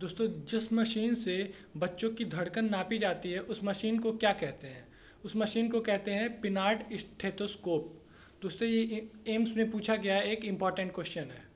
दोस्तों जिस मशीन से बच्चों की धड़कन नापी जाती है उस मशीन को क्या कहते हैं उस मशीन को कहते हैं पिनार्ड स्टेथोस्कोप दोस्तों ये एम्स में पूछा गया एक इम्पॉर्टेंट क्वेश्चन है